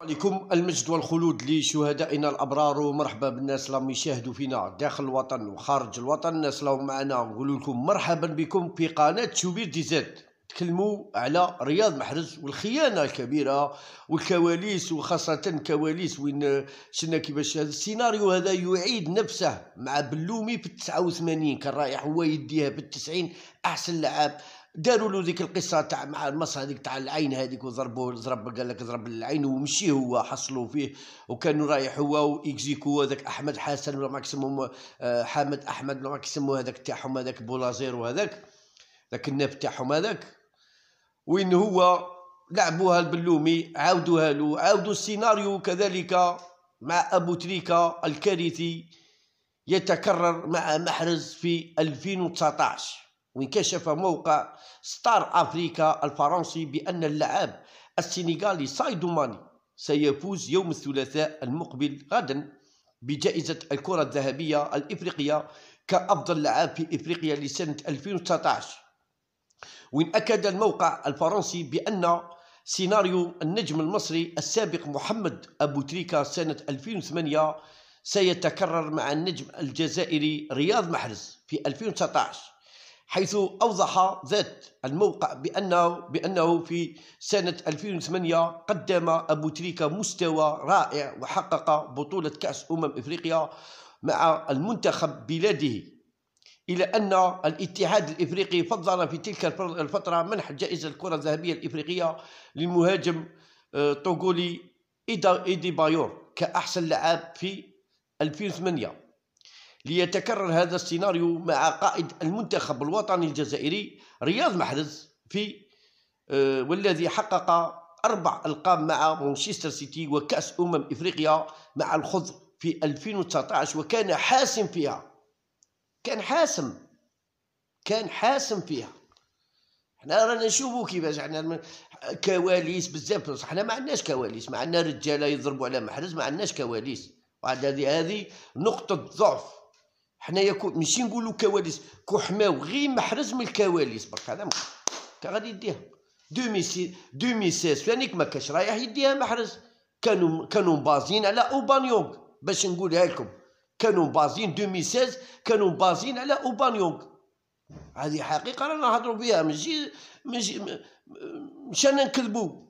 عليكم المجد والخلود لشهدائنا الابرار ومرحبا بالناس اللي يشاهدوا فينا داخل الوطن وخارج الوطن الناس اللي معنا نقول لكم مرحبا بكم في قناه شوبير دي زد تكلموا على رياض محرز والخيانه الكبيره والكواليس وخاصه كواليس وين شنا كيفاش هذا السيناريو هذا يعيد نفسه مع بلومي في 89 كان رايح هو يديها في 90 احسن لعاب داروا له ديك القصه تاع مع المسرح هذيك تاع العين هذيك وضربوه ضرب قال لك ضرب العين ومشي هو حصلوا فيه وكانوا رايح هو واكزيكو هذاك احمد حسن ولا ماكسيموم آه، حامد احمد ولا ماكسيموم هذاك تاعهم هذاك بولازير وهذاك ذاك الناب تاعهم هذاك وين هو لعبوها البلومي عاودوها له عاودوا السيناريو كذلك مع ابو تريكه الكارثي يتكرر مع محرز في 2019 وانكشف موقع ستار أفريكا الفرنسي بأن اللاعب السنغالي سايدو ماني سيفوز يوم الثلاثاء المقبل غدا بجائزة الكرة الذهبية الإفريقية كأفضل لاعب في إفريقيا لسنة 2019 وإن أكد الموقع الفرنسي بأن سيناريو النجم المصري السابق محمد أبو تريكا سنة 2008 سيتكرر مع النجم الجزائري رياض محرز في 2019 حيث أوضح ذات الموقع بأنه, بأنه في سنة 2008 قدم أبو تريكة مستوى رائع وحقق بطولة كأس أمم إفريقيا مع المنتخب بلاده إلى أن الاتحاد الإفريقي فضل في تلك الفترة منح جائزة الكرة الذهبية الإفريقية للمهاجم آه، طوغولي إيدي بايور كأحسن لعاب في 2008 ليتكرر هذا السيناريو مع قائد المنتخب الوطني الجزائري رياض محرز في آه، والذي حقق أربع ألقاب مع مانشستر سيتي وكأس أمم إفريقيا مع الخضر في 2019 وكان حاسم فيها كان حاسم كان حاسم فيها حنا رانا نشوفوا كيفاش حنا كواليس بزاف حنا ما عندناش كواليس ما عندنا رجاله يضربوا على محرز ما عندناش كواليس وهذه هذه نقطه ضعف حنايا ماشي نقولوا كواليس كحماو غير محرز من الكواليس برك هذا تا غادي يديها 2016 فانيك ما كاش رايح يديها محرز كانوا كانوا بازين على اوبانيونغ باش نقولها لكم كانوا بازين 2016 كانوا بازين على اوبانيونغ هذه حقيقه رانا نهضروا بها ماشي ماشي مش انا نكذبوا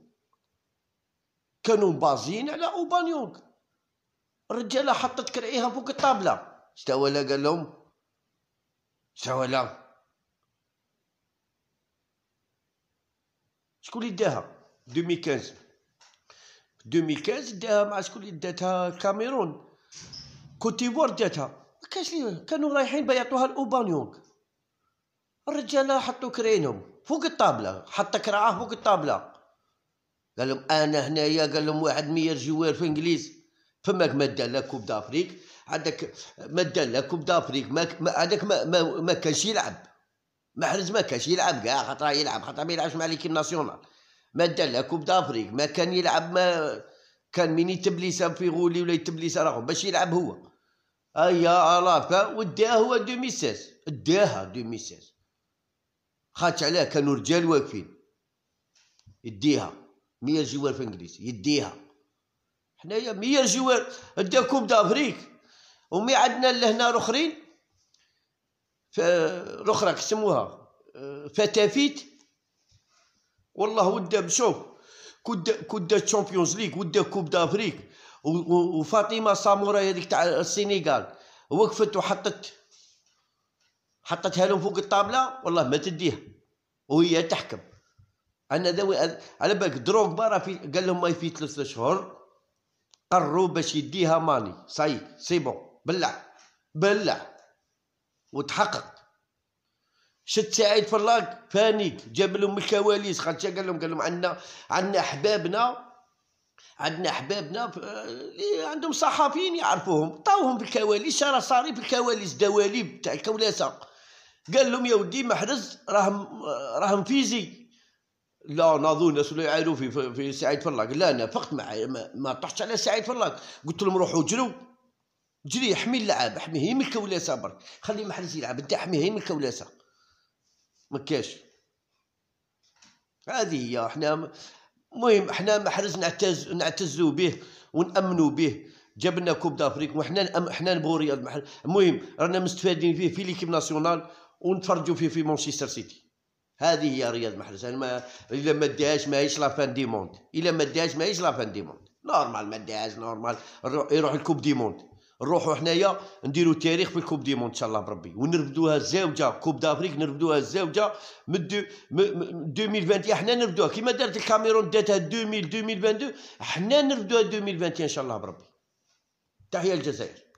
كانوا بازين على اوبانيونغ الرجاله حطت كرعيها فوق الطابله شتا ولا قال لهم شتا ولا شكون اللي داها 2015 2015 داها مع شكون اللي داتها الكاميرون كوتيفوار داتها ما كانش كانوا رايحين بيعطوها الاوبانيونغ الرجاله حطوا كرينهم فوق الطابله حط كرعاه فوق الطابله قال لهم انا هنايا قال لهم واحد مير جوار في انجليزي فماك ماده لا كوب دافريك عندك ماده لا كوب دافريك ما عندك ما, ما, ما كانش يلعب محرز ما كانش يلعب كاع خاطر يلعب خاطر ما يلعبش مع ليكيب ناسيونال ماده لا كوب دافريك ما كان يلعب ما كان من في غولي ولا يتبليسا راهو باش يلعب هو هيا الافا وداها هو 2016 داها 2016 خاطش علاه كانوا رجال واقفين يديها 100 جوار في انجليزي يديها حنايا 100 جوار كوب دافريك ومي عندنا لهنا اخرين الاخرى كسموها فتافيت والله ودا بشوف كود كود تشامبيونز ليغ ودا كوب دافريك وفاطمه ساموراي هذيك تاع السينيغال وقفت وحطت حطتها لهم فوق الطابله والله ما تديها وهي تحكم انا ذوي على بالك برا راه قال لهم ما في ثلاث شهور قروا باش يديها ماني صاي سي بون بلع بلع وتحقق شد سعيد فلاك فانيك جاب لهم الكواليس خرج قال لهم قال لهم عندنا عندنا احبابنا عندنا احبابنا اللي عندهم صحافيين يعرفوهم طاوهم في الكواليس راه صاري في الكواليس دواليب تاع الكولاسه قال لهم يا ودي محرز راهم راهم فيزي لا ناظرون الناس ولا يعانوا في في سعيد فلاك لا انا فقت معايا ما طحتش على سعيد فلاك قلت لهم روحوا جروا جري حمي اللعاب هي من الكولاسه برك خلي محرز يلعب انت هي من الكولاسه ما كاش هذه هي احنا المهم احنا محرز نعتز نعتزوا به ونامنوا به جاب لنا كوب دافريك وحنا حنا نبغوا رياض المهم رانا مستفادين فيه في ليكيب ناسيونال ونتفرجوا فيه في مانشستر سيتي هذه هي رياض محرز انا يعني ما الا ما داهاش ماهيش لا فان دي موند الا ما داهاش ماهيش لا فان دي موند نورمال ما داهاش نورمال يروح الكوب دي موند نروحوا حنايا نديروا تاريخ في الكوب دي موند ان شاء الله بربي ونربدوها الزاوجه كوب دافريك نربدوها الزاوجه من 2020 حنا نربدوها كيما دارت الكاميرون داتها 2000 2022 حنا نربدوها 2021 ان شاء الله بربي تحيه الجزائر